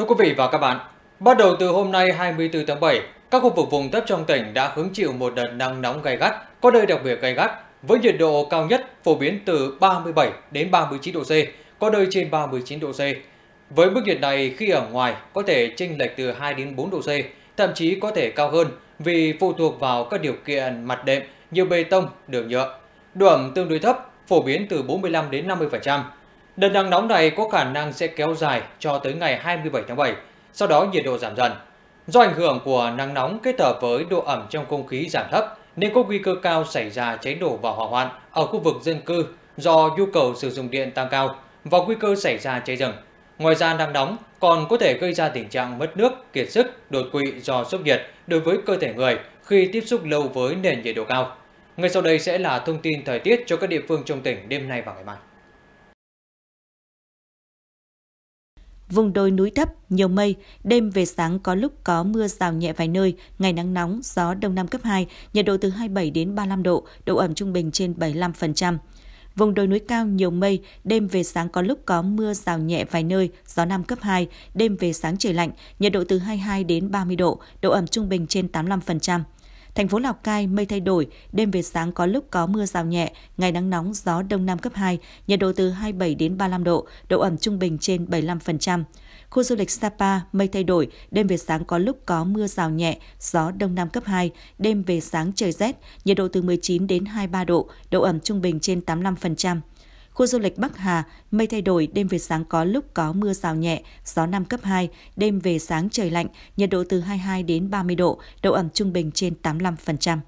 Thưa quý vị và các bạn, bắt đầu từ hôm nay 24 tháng 7, các khu vực vùng thấp trong tỉnh đã hứng chịu một đợt nắng nóng gay gắt, có nơi đặc biệt gay gắt với nhiệt độ cao nhất phổ biến từ 37 đến 39 độ C, có nơi trên 39 độ C. Với mức nhiệt này khi ở ngoài có thể chênh lệch từ 2 đến 4 độ C, thậm chí có thể cao hơn vì phụ thuộc vào các điều kiện mặt đệm như bê tông, đường nhựa. Độ ẩm tương đối thấp, phổ biến từ 45 đến 50%, Đợt nắng nóng này có khả năng sẽ kéo dài cho tới ngày 27 tháng 7, sau đó nhiệt độ giảm dần. Do ảnh hưởng của nắng nóng kết hợp với độ ẩm trong không khí giảm thấp, nên có nguy cơ cao xảy ra cháy nổ và hỏa hoạn ở khu vực dân cư do nhu cầu sử dụng điện tăng cao và nguy cơ xảy ra cháy rừng. Ngoài ra nắng nóng còn có thể gây ra tình trạng mất nước, kiệt sức, đột quỵ do sốc nhiệt đối với cơ thể người khi tiếp xúc lâu với nền nhiệt độ cao. Ngay sau đây sẽ là thông tin thời tiết cho các địa phương trong tỉnh đêm nay và ngày mai. Vùng đồi núi thấp, nhiều mây, đêm về sáng có lúc có mưa rào nhẹ vài nơi, ngày nắng nóng, gió đông nam cấp 2, nhiệt độ từ 27 đến 35 độ, độ ẩm trung bình trên 75%. Vùng đồi núi cao nhiều mây, đêm về sáng có lúc có mưa rào nhẹ vài nơi, gió nam cấp 2, đêm về sáng trời lạnh, nhiệt độ từ 22 đến 30 độ, độ ẩm trung bình trên 85%. Thành phố Lào Cai mây thay đổi, đêm về sáng có lúc có mưa rào nhẹ, ngày nắng nóng, gió đông nam cấp 2, nhiệt độ từ 27 đến 35 độ, độ ẩm trung bình trên 75%. Khu du lịch Sapa mây thay đổi, đêm về sáng có lúc có mưa rào nhẹ, gió đông nam cấp 2, đêm về sáng trời rét, nhiệt độ từ 19 đến 23 độ, độ ẩm trung bình trên 85%. Khu du lịch Bắc Hà, mây thay đổi, đêm về sáng có lúc có mưa rào nhẹ, gió Nam cấp 2, đêm về sáng trời lạnh, nhiệt độ từ 22 đến 30 độ, độ ẩm trung bình trên 85%.